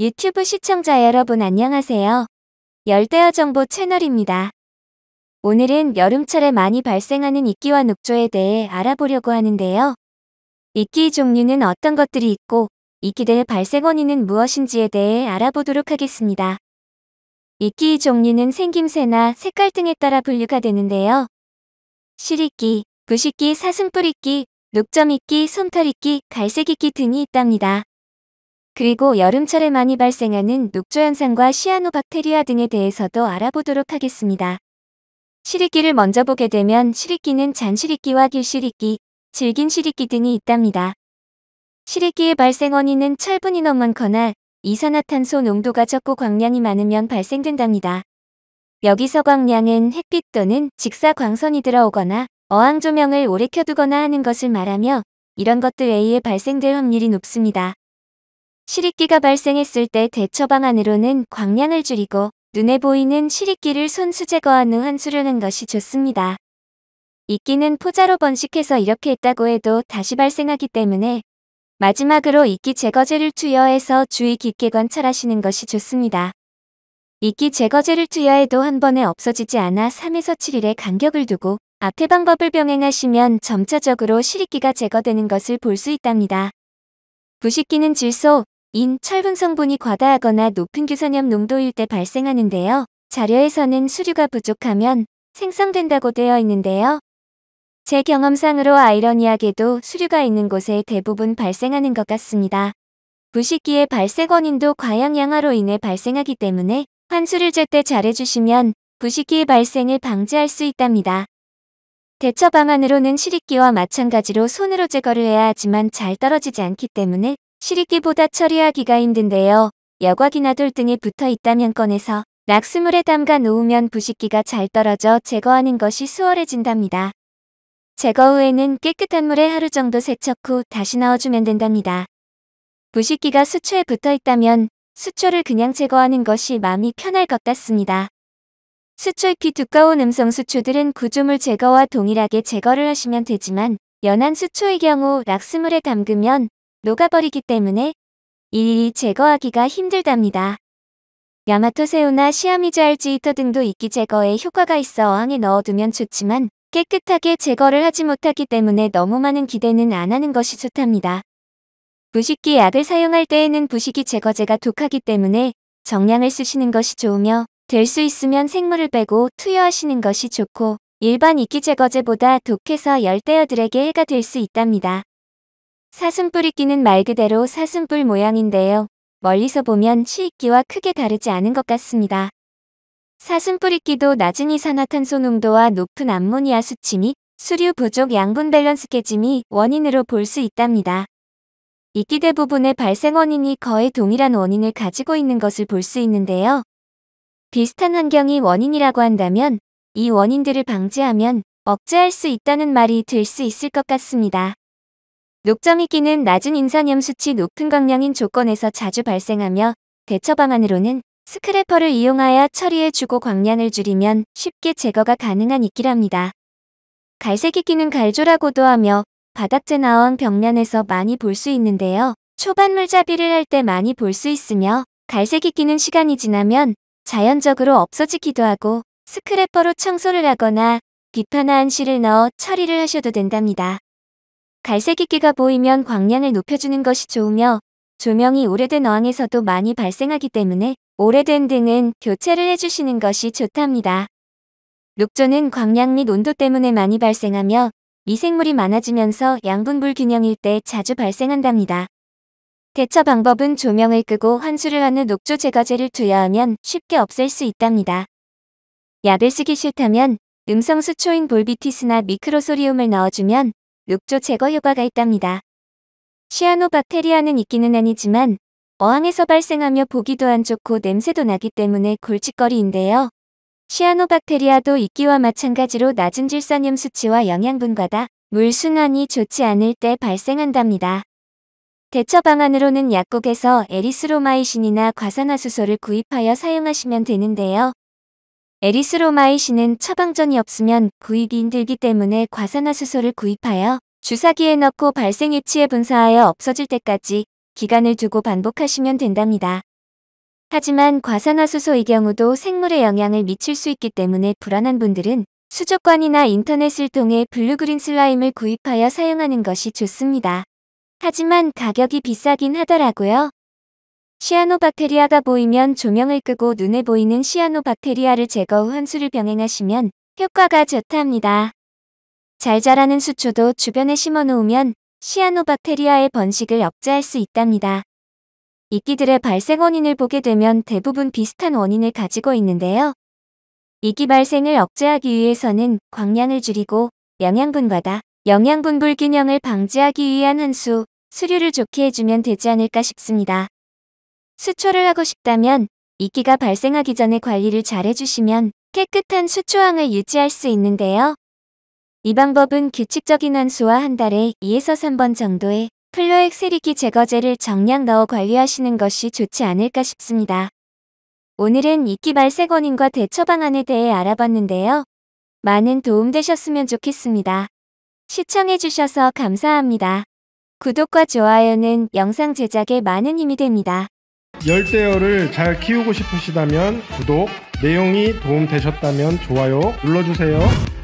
유튜브 시청자 여러분 안녕하세요. 열대어 정보 채널입니다. 오늘은 여름철에 많이 발생하는 이끼와 녹조에 대해 알아보려고 하는데요. 이끼 종류는 어떤 것들이 있고 이끼들 의 발생 원인은 무엇인지에 대해 알아보도록 하겠습니다. 이끼 종류는 생김새나 색깔 등에 따라 분류가 되는데요. 실이끼, 부식끼 사슴뿔이끼, 녹점이끼, 솜털이끼, 갈색이끼 등이 있답니다. 그리고 여름철에 많이 발생하는 녹조현상과 시아노박테리아 등에 대해서도 알아보도록 하겠습니다. 시리끼를 먼저 보게 되면 시리끼는 잔시리끼와 길시리끼, 질긴 시리끼 등이 있답니다. 시리끼의 발생 원인은 철분 인원 많거나 이산화탄소 농도가 적고 광량이 많으면 발생된답니다. 여기서 광량은 햇빛 또는 직사광선이 들어오거나 어항 조명을 오래 켜두거나 하는 것을 말하며 이런 것들 외에 발생될 확률이 높습니다. 시립기가 발생했을 때 대처 방안으로는 광량을 줄이고 눈에 보이는 시립기를 손수 제거한 후 한수르는 것이 좋습니다. 이끼는 포자로 번식해서 이렇게 했다고 해도 다시 발생하기 때문에 마지막으로 이끼 제거제를 투여해서 주의 깊게 관찰하시는 것이 좋습니다. 이끼 제거제를 투여해도 한 번에 없어지지 않아 3에서 7일의 간격을 두고 앞의 방법을 병행하시면 점차적으로 시립기가 제거되는 것을 볼 수 있답니다. 부식기는 질소, 인 철분 성분이 과다하거나 높은 규산염 농도일 때 발생하는데요. 자료에서는 수류가 부족하면 생성된다고 되어 있는데요. 제 경험상으로 아이러니하게도 수류가 있는 곳에 대부분 발생하는 것 같습니다. 부식기의 발생 원인도 과양 양화로 인해 발생하기 때문에 환수를 제때 잘해주시면 부식기의 발생을 방지할 수 있답니다. 대처 방안으로는 시립기와 마찬가지로 손으로 제거를 해야 하지만 잘 떨어지지 않기 때문에 시리기보다 처리하기가 힘든데요. 여과기나 돌 등에 붙어 있다면 꺼내서 낙수물에 담가 놓으면 부식기가 잘 떨어져 제거하는 것이 수월해진답니다. 제거 후에는 깨끗한 물에 하루 정도 세척 후 다시 넣어주면 된답니다. 부식기가 수초에 붙어 있다면 수초를 그냥 제거하는 것이 마음이 편할 것 같습니다. 수초 의이 두꺼운 음성 수초들은 구조물 제거와 동일하게 제거를 하시면 되지만 연한 수초의 경우 락스물에 담그면 녹아버리기 때문에 일일이 제거하기가 힘들답니다. 야마토새우나 시아미즈 알지이터 등도 이끼 제거에 효과가 있어 어항에 넣어두면 좋지만 깨끗하게 제거를 하지 못하기 때문에 너무 많은 기대는 안 하는 것이 좋답니다. 부식기 약을 사용할 때에는 부식기 제거제가 독하기 때문에 정량을 쓰시는 것이 좋으며 될 수 있으면 생물을 빼고 투여하시는 것이 좋고 일반 이끼 제거제보다 독해서 열대어들에게 해가 될 수 있답니다. 사슴뿔이끼는 말 그대로 사슴뿔 모양인데요. 멀리서 보면 치익기와 크게 다르지 않은 것 같습니다. 사슴뿔이끼도 낮은 이산화탄소 농도와 높은 암모니아 수치 및 수류 부족 양분 밸런스 깨짐이 원인으로 볼 수 있답니다. 이끼 대부분의 발생 원인이 거의 동일한 원인을 가지고 있는 것을 볼 수 있는데요. 비슷한 환경이 원인이라고 한다면 이 원인들을 방지하면 억제할 수 있다는 말이 들 수 있을 것 같습니다. 녹점이끼는 낮은 인산염 수치 높은 광량인 조건에서 자주 발생하며 대처 방안으로는 스크래퍼를 이용하여 처리해주고 광량을 줄이면 쉽게 제거가 가능한 이끼랍니다. 갈색이끼는 갈조라고도 하며 바닥재 나온 벽면에서 많이 볼 수 있는데요. 초반 물잡이를 할 때 많이 볼 수 있으며 갈색이끼는 시간이 지나면 자연적으로 없어지기도 하고 스크래퍼로 청소를 하거나 비파 한실을 넣어 처리를 하셔도 된답니다. 갈색이끼가 보이면 광량을 높여주는 것이 좋으며 조명이 오래된 어항에서도 많이 발생하기 때문에 오래된 등은 교체를 해주시는 것이 좋답니다. 녹조는 광량 및 온도 때문에 많이 발생하며 미생물이 많아지면서 양분 불균형일 때 자주 발생한답니다. 대처 방법은 조명을 끄고 환수를 하는 녹조 제거제를 투여하면 쉽게 없앨 수 있답니다. 약을 쓰기 싫다면 음성수초인 볼비티스나 미크로소리움을 넣어주면 녹조 제거 효과가 있답니다. 시아노박테리아는 있기는 아니지만 어항에서 발생하며 보기도 안 좋고 냄새도 나기 때문에 골칫거리인데요. 시아노박테리아도 이끼와 마찬가지로 낮은 질산염 수치와 영양분과다 물순환이 좋지 않을 때 발생한답니다. 대처 방안으로는 약국에서 에리스로마이신이나 과산화수소를 구입하여 사용하시면 되는데요. 에리스 로마이시는 처방전이 없으면 구입이 힘들기 때문에 과산화수소를 구입하여 주사기에 넣고 발생 위치에 분사하여 없어질 때까지 기간을 두고 반복하시면 된답니다. 하지만 과산화수소의 경우도 생물에 영향을 미칠 수 있기 때문에 불안한 분들은 수족관이나 인터넷을 통해 블루그린 슬라임을 구입하여 사용하는 것이 좋습니다. 하지만 가격이 비싸긴 하더라고요. 시아노박테리아가 보이면 조명을 끄고 눈에 보이는 시아노박테리아를 제거 후환수를 병행하시면 효과가 좋답니다. 잘 자라는 수초도 주변에 심어놓으면 시아노박테리아의 번식을 억제할 수 있답니다. 이끼들의 발생 원인을 보게 되면 대부분 비슷한 원인을 가지고 있는데요. 이끼 발생을 억제하기 위해서는 광량을 줄이고 영양분과다 영양분 불균형을 방지하기 위한 한수, 수류를 좋게 해주면 되지 않을까 싶습니다. 수초를 하고 싶다면 이끼가 발생하기 전에 관리를 잘 해주시면 깨끗한 수초항을 유지할 수 있는데요. 이 방법은 규칙적인 환수와한 달에 2에서 3번 정도의 플로엑 세리기 제거제를 정량 넣어 관리하시는 것이 좋지 않을까 싶습니다. 오늘은 이끼 발색 원인과 대처 방안에 대해 알아봤는데요. 많은 도움 되셨으면 좋겠습니다. 시청해주셔서 감사합니다. 구독과 좋아요는 영상 제작에 많은 힘이 됩니다. 열대어를 잘 키우고 싶으시다면 구독, 내용이 도움되셨다면 좋아요 눌러주세요.